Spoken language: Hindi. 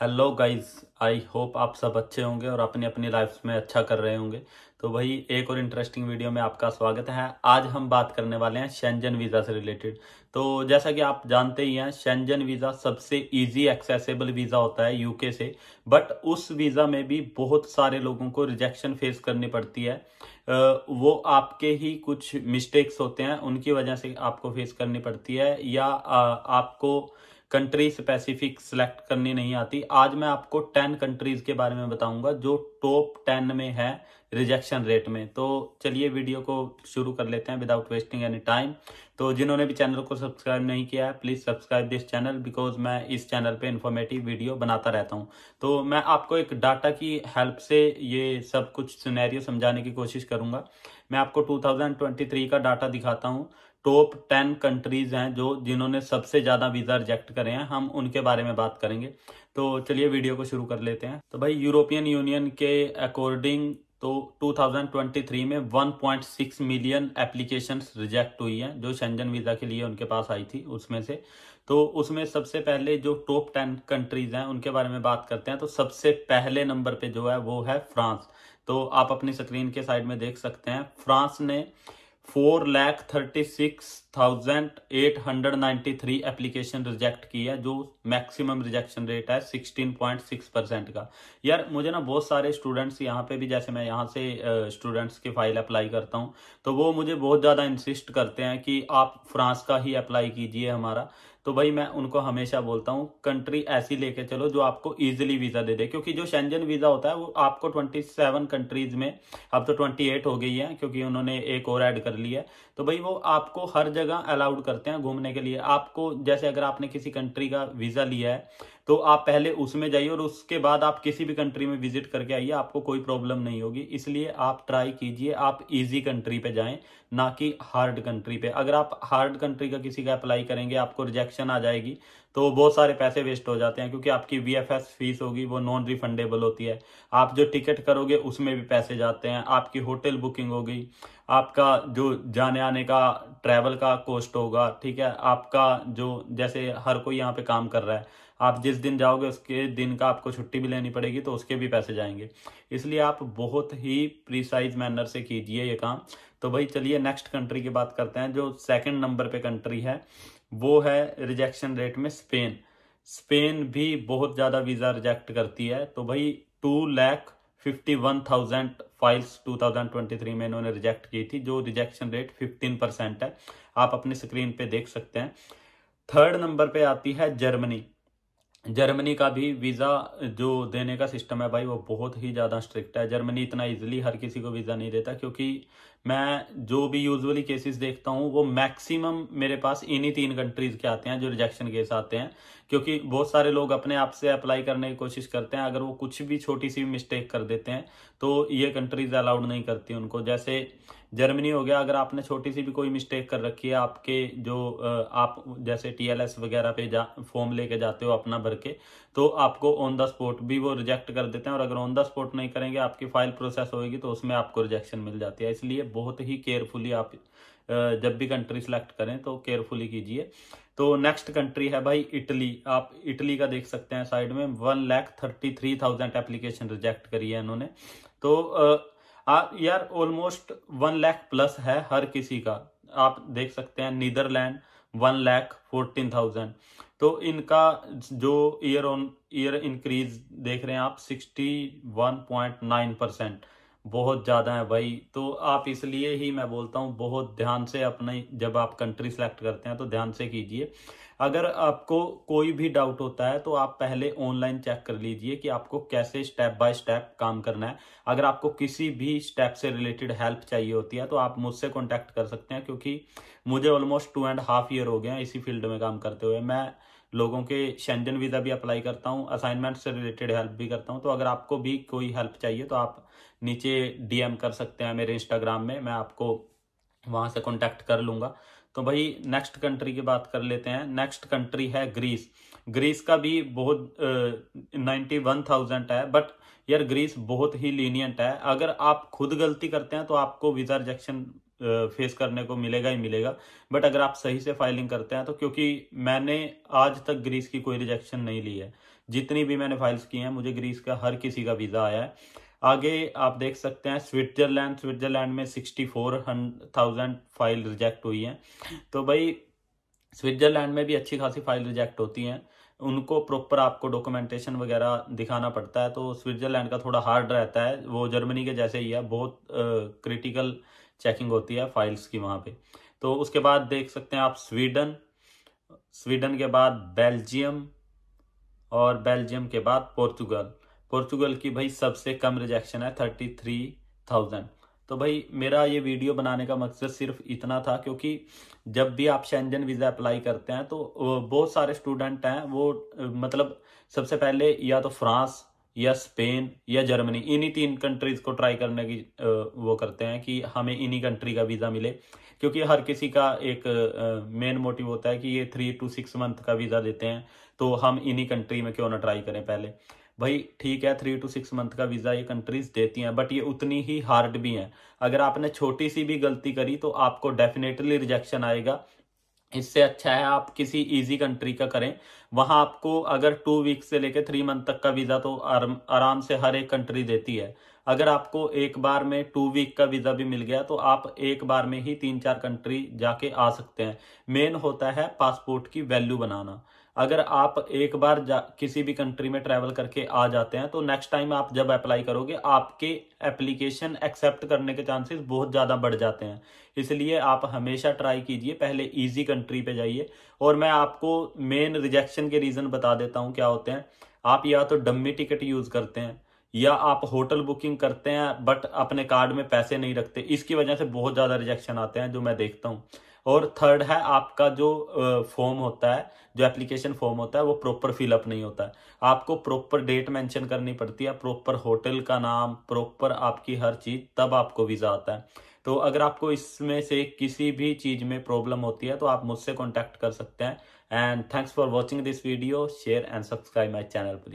हेलो गाइस आई होप आप सब अच्छे होंगे और अपनी अपनी लाइफ में अच्छा कर रहे होंगे तो भाई एक और इंटरेस्टिंग वीडियो में आपका स्वागत है आज हम बात करने वाले हैं शेंजन वीज़ा से रिलेटेड तो जैसा कि आप जानते ही हैं शेंजन वीज़ा सबसे इजी एक्सेसिबल वीज़ा होता है यूके से बट उस वीज़ा में भी बहुत सारे लोगों को रिजेक्शन फेस करनी पड़ती है वो आपके ही कुछ मिस्टेक्स होते हैं उनकी वजह से आपको फेस करनी पड़ती है या आपको कंट्री स्पेसिफिक सिलेक्ट करनी नहीं आती आज मैं आपको टेन कंट्रीज के बारे में बताऊंगा जो टॉप टेन में है रिजेक्शन रेट में तो चलिए वीडियो को शुरू कर लेते हैं विदाउट वेस्टिंग एनी टाइम तो जिन्होंने भी चैनल को सब्सक्राइब नहीं किया है please subscribe this channel because मैं इस चैनल पे इन्फॉर्मेटिव वीडियो बनाता रहता हूँ तो मैं आपको एक डाटा की हेल्प से ये सब कुछ सुनैरियो समझाने की कोशिश करूँगा मैं आपको टू का डाटा दिखाता हूँ टॉप टेन कंट्रीज हैं जो जिन्होंने सबसे ज़्यादा वीज़ा रिजेक्ट करे हैं हम उनके बारे में बात करेंगे तो चलिए वीडियो को शुरू कर लेते हैं तो भाई यूरोपियन यूनियन के अकॉर्डिंग तो 2023 में 1.6 मिलियन एप्लीकेशंस रिजेक्ट हुई हैं जो शेंजन वीज़ा के लिए उनके पास आई थी उसमें से तो उसमें सबसे पहले जो टॉप टेन कंट्रीज हैं उनके बारे में बात करते हैं तो सबसे पहले नंबर पे जो है वो है फ्रांस तो आप अपनी स्क्रीन के साइड में देख सकते हैं फ्रांस ने four lakh thirty six thousand eight hundred ninety three application reject की है जो मैक्सिमम रिजेक्शन रेट है सिक्सटीन पॉइंट सिक्स परसेंट का यार मुझे ना बहुत सारे स्टूडेंट्स यहाँ पे भी जैसे मैं यहाँ से स्टूडेंट्स की फाइल अप्लाई करता हूँ तो वो मुझे बहुत ज़्यादा इंसिस्ट करते हैं कि आप फ्रांस का ही अप्लाई कीजिए हमारा तो भाई मैं उनको हमेशा बोलता हूँ कंट्री ऐसी लेके चलो जो आपको इजिली वीज़ा दे दे क्योंकि जो शेंजन वीज़ा होता है वो आपको 27 कंट्रीज में अब तो 28 हो गई है क्योंकि उन्होंने एक और ऐड कर लिया है तो भाई वो आपको हर जगह अलाउड करते हैं घूमने के लिए आपको जैसे अगर आपने किसी कंट्री का वीज़ा लिया है तो आप पहले उसमें जाइए और उसके बाद आप किसी भी कंट्री में विजिट करके आइए आपको कोई प्रॉब्लम नहीं होगी इसलिए आप ट्राई कीजिए आप इजी कंट्री पे जाएं ना कि हार्ड कंट्री पे अगर आप हार्ड कंट्री का किसी का अप्लाई करेंगे आपको रिजेक्शन आ जाएगी तो बहुत सारे पैसे वेस्ट हो जाते हैं क्योंकि आपकी वी फीस होगी वो नॉन रिफंडेबल होती है आप जो टिकट करोगे उसमें भी पैसे जाते हैं आपकी होटल बुकिंग होगी आपका जो जाने आने का ट्रैवल का कॉस्ट होगा ठीक है आपका जो जैसे हर कोई यहाँ पे काम कर रहा है आप जिस दिन जाओगे उसके दिन का आपको छुट्टी भी लेनी पड़ेगी तो उसके भी पैसे जाएंगे इसलिए आप बहुत ही प्रिसाइज मैनर से कीजिए ये काम तो भाई चलिए नेक्स्ट कंट्री की बात करते हैं जो सेकेंड नंबर पर कंट्री है वो है रिजेक्शन रेट में स्पेन स्पेन भी बहुत ज़्यादा वीज़ा रिजेक्ट करती है तो भाई two lakh fifty one thousand files two thousand twenty three में इन्होंने रिजेक्ट की थी जो रिजेक्शन रेट फिफ्टीन परसेंट है आप अपनी स्क्रीन पे देख सकते हैं थर्ड नंबर पे आती है जर्मनी जर्मनी का भी वीज़ा जो देने का सिस्टम है भाई वो बहुत ही ज़्यादा स्ट्रिक्ट है जर्मनी इतना इजीली हर किसी को वीज़ा नहीं देता क्योंकि मैं जो भी यूजुअली केसेस देखता हूँ वो मैक्सिमम मेरे पास इन्हीं तीन कंट्रीज़ के आते हैं जो रिजेक्शन केस आते हैं क्योंकि बहुत सारे लोग अपने आप से अप्लाई करने की कोशिश करते हैं अगर वो कुछ भी छोटी सी मिस्टेक कर देते हैं तो ये कंट्रीज़ अलाउड नहीं करती उनको जैसे जर्मनी हो गया अगर आपने छोटी सी भी कोई मिस्टेक कर रखी है आपके जो आप जैसे टीएलएस वगैरह पे जा फॉर्म लेके जाते हो अपना भर के तो आपको ऑन द स्पॉट भी वो रिजेक्ट कर देते हैं और अगर ऑन द स्पॉट नहीं करेंगे आपकी फाइल प्रोसेस होगी तो उसमें आपको रिजेक्शन मिल जाती है इसलिए बहुत ही केयरफुली आप जब भी कंट्री सेलेक्ट करें तो केयरफुली कीजिए तो नेक्स्ट कंट्री है भाई इटली आप इटली का देख सकते हैं साइड में one lakh thirty three thousand application reject करी है इन्होंने तो आप यार ऑलमोस्ट वन लाख प्लस है हर किसी का आप देख सकते हैं Netherland one lakh fourteen thousand तो इनका जो ईयर ऑन ईयर इंक्रीज देख रहे हैं आप sixty one point nine percent बहुत ज़्यादा है भाई तो आप इसलिए ही मैं बोलता हूँ बहुत ध्यान से अपने जब आप कंट्री सेलेक्ट करते हैं तो ध्यान से कीजिए अगर आपको कोई भी डाउट होता है तो आप पहले ऑनलाइन चेक कर लीजिए कि आपको कैसे स्टेप बाय स्टेप काम करना है अगर आपको किसी भी स्टेप से रिलेटेड हेल्प चाहिए होती है तो आप मुझसे कॉन्टैक्ट कर सकते हैं क्योंकि मुझे almost two and half year हो गए हैं इसी फील्ड में काम करते हुए मैं लोगों के शेंजन वीज़ा भी अप्लाई करता हूँ असाइनमेंट से रिलेटेड हेल्प भी करता हूँ तो अगर आपको भी कोई हेल्प चाहिए तो आप नीचे डीएम कर सकते हैं मेरे इंस्टाग्राम में मैं आपको वहाँ से कॉन्टैक्ट कर लूँगा तो भाई नेक्स्ट कंट्री की बात कर लेते हैं नेक्स्ट कंट्री है ग्रीस ग्रीस का भी बहुत नाइन्टी वन थाउजेंड है बट यार ग्रीस बहुत ही लीनियंट है अगर आप खुद गलती करते हैं तो आपको वीज़ा रिजेक्शन फेस करने को मिलेगा ही मिलेगा बट अगर आप सही से फाइलिंग करते हैं तो क्योंकि मैंने आज तक ग्रीस की कोई रिजेक्शन नहीं ली है जितनी भी मैंने फाइल्स की हैं मुझे ग्रीस का हर किसी का वीज़ा आया है आगे आप देख सकते हैं स्विट्जरलैंड स्विट्जरलैंड में sixty four thousand file reject हुई हैं तो भाई स्विट्जरलैंड में भी अच्छी खासी फाइल रिजेक्ट होती हैं उनको प्रॉपर आपको डॉक्यूमेंटेशन वगैरह दिखाना पड़ता है तो स्विट्जरलैंड का थोड़ा हार्ड रहता है वो जर्मनी के जैसे ही है बहुत क्रिटिकल uh, चेकिंग होती है फाइल्स की वहाँ पे तो उसके बाद देख सकते हैं आप स्वीडन स्वीडन के बाद बेल्जियम और बेल्जियम के बाद पोर्तुगल पोर्तुगल की भाई सबसे कम रिजेक्शन है थर्टी थ्री थाउजेंड तो भाई मेरा ये वीडियो बनाने का मकसद सिर्फ इतना था क्योंकि जब भी आप शेंजन वीज़ा अप्लाई करते हैं तो बहुत सारे स्टूडेंट हैं वो मतलब सबसे पहले या तो फ्रांस या स्पेन या जर्मनी इन्हीं तीन कंट्रीज़ को ट्राई करने की वो करते हैं कि हमें इन्हीं कंट्री का वीज़ा मिले क्योंकि हर किसी का एक मेन मोटिव होता है कि ये थ्री टू सिक्स मंथ का वीज़ा देते हैं तो हम इन्हीं कंट्री में क्यों ना ट्राई करें पहले भाई ठीक है थ्री टू सिक्स मंथ का वीज़ा ये कंट्रीज देती हैं बट ये उतनी ही हार्ड भी हैं अगर आपने छोटी सी भी गलती करी तो आपको डेफिनेटली रिजेक्शन आएगा इससे अच्छा है आप किसी इजी कंट्री का करें वहां आपको अगर टू वीक से लेकर थ्री मंथ तक का वीज़ा तो आराम आराम से हर एक कंट्री देती है अगर आपको एक बार में टू वीक का वीज़ा भी मिल गया तो आप एक बार में ही तीन चार कंट्री जाके आ सकते हैं मेन होता है पासपोर्ट की वैल्यू बनाना अगर आप एक बार जा किसी भी कंट्री में ट्रैवल करके आ जाते हैं तो नेक्स्ट टाइम आप जब अप्लाई करोगे आपके एप्लीकेशन एक्सेप्ट करने के चांसेस बहुत ज़्यादा बढ़ जाते हैं इसलिए आप हमेशा ट्राई कीजिए पहले इजी कंट्री पे जाइए और मैं आपको मेन रिजेक्शन के रीज़न बता देता हूँ क्या होते हैं आप या तो डम्मी टिकट यूज़ करते हैं या आप होटल बुकिंग करते हैं बट अपने कार्ड में पैसे नहीं रखते इसकी वजह से बहुत ज़्यादा रिजेक्शन आते हैं जो मैं देखता हूँ और थर्ड है आपका जो फॉर्म होता है जो एप्लीकेशन फॉर्म होता है वो प्रॉपर फिलअप नहीं होता है आपको प्रॉपर डेट मेंशन करनी पड़ती है प्रॉपर होटल का नाम प्रॉपर आपकी हर चीज़ तब आपको वीज़ा आता है तो अगर आपको इसमें से किसी भी चीज़ में प्रॉब्लम होती है तो आप मुझसे कॉन्टैक्ट कर सकते हैं and thanks for watching this video share and subscribe my channel